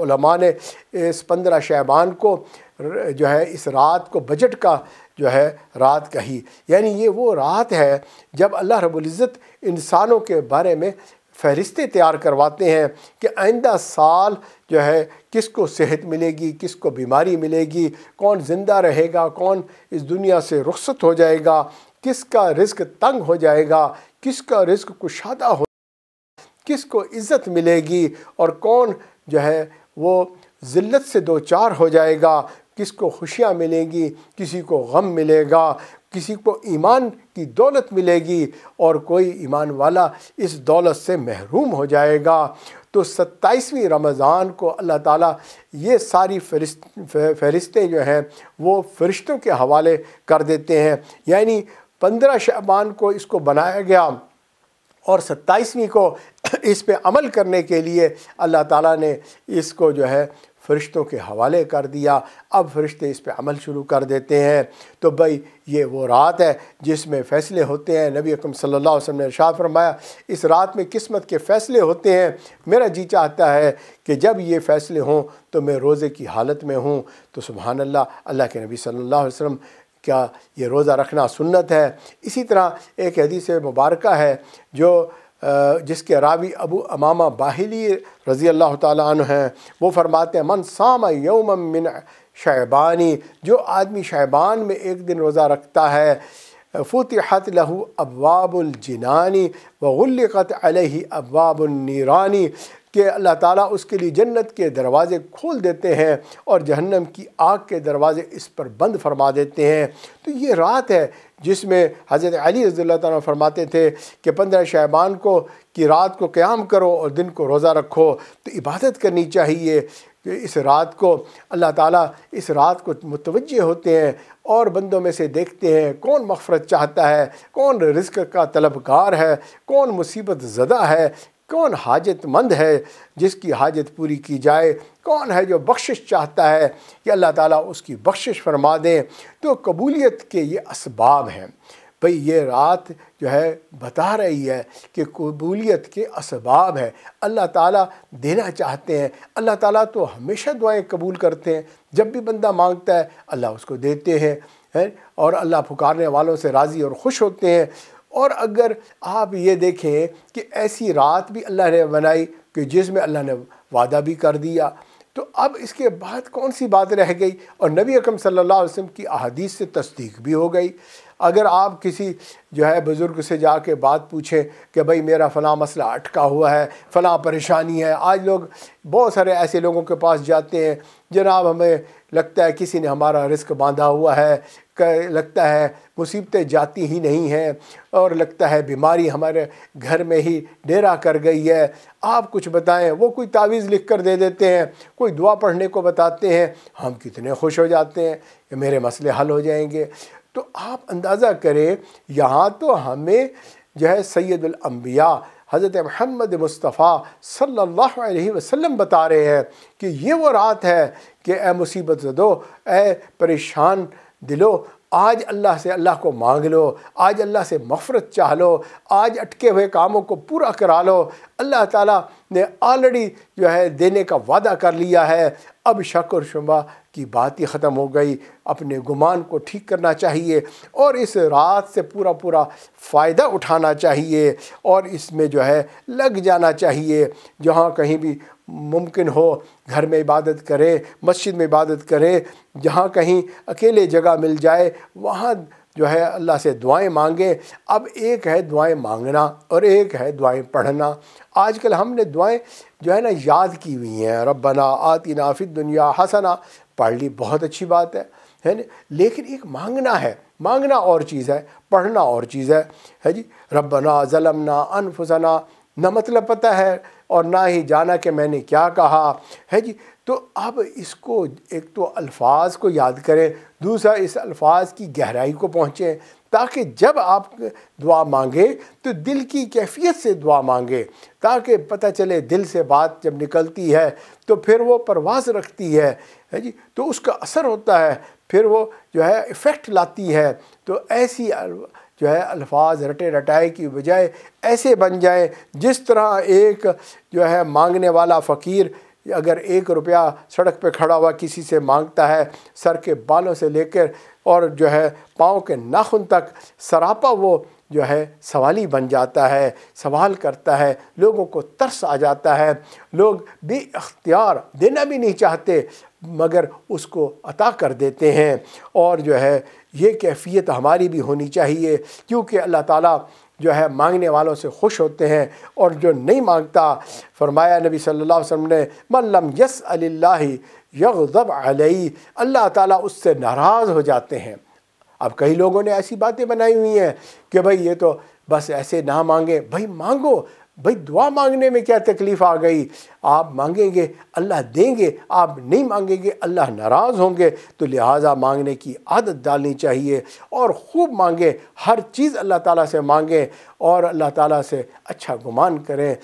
उलमा ने इस पंद्रह शहबान को जो है इस रात को बजट का जो है रात कही यानी ये वो रात है जब अल्लाह रबुल्ज़त इंसानों के बारे में फहरिस्तें तैयार करवाते हैं कि आइंदा साल जो है किसको सेहत मिलेगी किसको बीमारी मिलेगी कौन ज़िंदा रहेगा कौन इस दुनिया से रुख्सत हो जाएगा किसका रिस्क तंग हो जाएगा किसका रिस्क कुशादा हो किसको इज़्ज़त मिलेगी और कौन जो है वो ज़िल्लत से दो चार हो जाएगा किसको खुशियाँ मिलेंगी किसी को गम मिलेगा किसी को ईमान की दौलत मिलेगी और कोई ईमान वाला इस दौलत से महरूम हो जाएगा तो सत्ताईसवीं रमज़ान को अल्लाह ताला ये सारी फहरिस्त फहरिस्तें जो हैं वो फरिश्तों के हवाले कर देते हैं यानी पंद्रह शबान को इसको बनाया गया और सत्ताईसवीं को इस पे अमल करने के लिए अल्लाह ताला ने इसको जो है फ़रिश्तों के हवाले कर दिया अब फ़रिश्ते इस पर अमल शुरू कर देते हैं तो भाई ये वो रात है जिसमें फ़ैसले होते हैं नबी अकम सल्ला वसम ने शाह फरमाया इस रात में किस्मत के फ़ैसले होते हैं मेरा जी चाहता है कि जब ये फ़ैसले हों तो मैं रोज़े की हालत में हूँ तो सुबहानल्ला अल्लाह के नबी सल्ला वसम क्या ये रोज़ा रखना सुन्नत है इसी तरह एक हदीस मुबारक है जो जिसके रावी अबू अमामा बाहिली रज़ी अल्लाह तन हैं वो फरमाते हैं मन साम यौम मिन शैबानी जो आदमी शैबान में एक दिन रोज़ा रखता है हत लहू व गुलत अलही अबाबुलनीरानी के अल्लाह ताला उसके लिए जन्नत के दरवाज़े खोल देते हैं और जहन्नम की आग के दरवाज़े इस पर बंद फरमा देते हैं तो ये रात है जिसमें हज़रत अली रज़ी तन फरमाते थे कि पंद्रह शाबान को कि रात को क़्याम करो और दिन को रोज़ा रखो तो इबादत करनी चाहिए कि इस रात को अल्लाह ताला इस रात को मुतवजह होते हैं और बंदों में से देखते हैं कौन मफ़रत चाहता है कौन रिस्क का तलबगार है कौन मुसीबत ज़दा है कौन हाजतमंद है जिसकी हाजत पूरी की जाए कौन है जो बख्शिश चाहता है कि अल्लाह ताला उसकी बख्शिश फरमा दें तो कबूलियत के ये इसबाब हैं भाई ये रात जो है बता रही है कि कबूलियत के इसबाब है अल्लाह ताला देना चाहते हैं अल्लाह ताला तो हमेशा दुआएं कबूल करते हैं जब भी बंदा मांगता है अल्लाह उसको देते हैं है और अल्लाह पुकारने वालों से राज़ी और खुश होते हैं और अगर आप ये देखें कि ऐसी रात भी अल्लाह ने बनाई कि जिसमें अल्लाह ने वादा भी कर दिया तो अब इसके बाद कौन सी बात रह गई और नबी अकम सल्लल्लाहु अलैहि की अहादीस से तस्दीक भी हो गई अगर आप किसी जो है बुज़ुर्ग से जा के बात पूछें कि भाई मेरा फ़लाँ मसला अटका हुआ है फ़लाँ परेशानी है आज लोग बहुत सारे ऐसे लोगों के पास जाते हैं जनाब हमें लगता है किसी ने हमारा रिस्क बांधा हुआ है लगता है मुसीबतें जाती ही नहीं हैं और लगता है बीमारी हमारे घर में ही डेरा कर गई है आप कुछ बताएं वो कोई तावीज़ लिख कर दे देते हैं कोई दुआ पढ़ने को बताते हैं हम कितने खुश हो जाते हैं कि मेरे मसले हल हो जाएंगे तो आप अंदाज़ा करें यहाँ तो हमें जो है सैदुलम्बिया हज़रत महमद मुस्तफ़ा सल्ला वसम बता रहे हैं कि ये वो रात है कि ए मुसीबत दो ए परेशान दिलो आज अल्लाह से अल्लाह को मांग लो आज अल्लाह से मफ़रत चाह लो आज अटके हुए कामों को पूरा करा लो अल्लाह ताला ने ऑलरेडी जो है देने का वादा कर लिया है अब शक और शुबा की बात ही ख़त्म हो गई अपने गुमान को ठीक करना चाहिए और इस रात से पूरा पूरा फ़ायदा उठाना चाहिए और इसमें जो है लग जाना चाहिए जहाँ कहीं भी मुमकिन हो घर में इबादत करें मस्जिद में इबादत करें जहाँ कहीं अकेले जगह मिल जाए वहाँ जो है अल्लाह से दुआएं मांगे अब एक है दुआएं मांगना और एक है दुआएं पढ़ना आजकल हमने दुआएं जो है ना याद की हुई हैं रबना आती फिर दुनिया हसना पढ़ ली बहुत अच्छी बात है है ना लेकिन एक मांगना है मांगना और चीज़ है पढ़ना और चीज़ है है जी रबना ज़लमना अनफसना न मतलब पता है और ना ही जाना कि मैंने क्या कहा है जी तो अब इसको एक तो अल्फाज को याद करें दूसरा इस अल्फाज की गहराई को पहुँचें ताकि जब आप दुआ मांगे तो दिल की कैफियत से दुआ मांगे ताकि पता चले दिल से बात जब निकलती है तो फिर वो परवास रखती है है जी तो उसका असर होता है फिर वो जो है इफ़ेक्ट लाती है तो ऐसी जो है अल्फाज रटे रटाए की बजाय ऐसे बन जाएँ जिस तरह एक जो है मांगने वाला फ़कीर अगर एक रुपया सड़क पे खड़ा हुआ किसी से मांगता है सर के बालों से लेकर और जो है पाँव के नाखून तक सरापा वो जो है सवाली बन जाता है सवाल करता है लोगों को तरस आ जाता है लोग भी अख्तियार देना भी नहीं चाहते मगर उसको अता कर देते हैं और जो है ये कैफियत हमारी भी होनी चाहिए क्योंकि अल्लाह ताला जो है मांगने वालों से खुश होते हैं और जो नहीं मांगता फरमाया नबी सल्लल्लाहु अलैहि वसल्लम ने मल्लम यस अल्लाह यगज़ब अलई अल्लाह ताला उससे नाराज़ हो जाते हैं अब कई लोगों ने ऐसी बातें बनाई हुई हैं कि भाई ये तो बस ऐसे ना मांगे भाई मांगो भाई दुआ मांगने में क्या तकलीफ़ आ गई आप मांगेंगे अल्लाह देंगे आप नहीं मांगेंगे अल्लाह नाराज़ होंगे तो लिहाजा मांगने की आदत डालनी चाहिए और ख़ूब मांगें हर चीज़ अल्लाह ताला से मांगें और अल्लाह ताला से अच्छा गुमान करें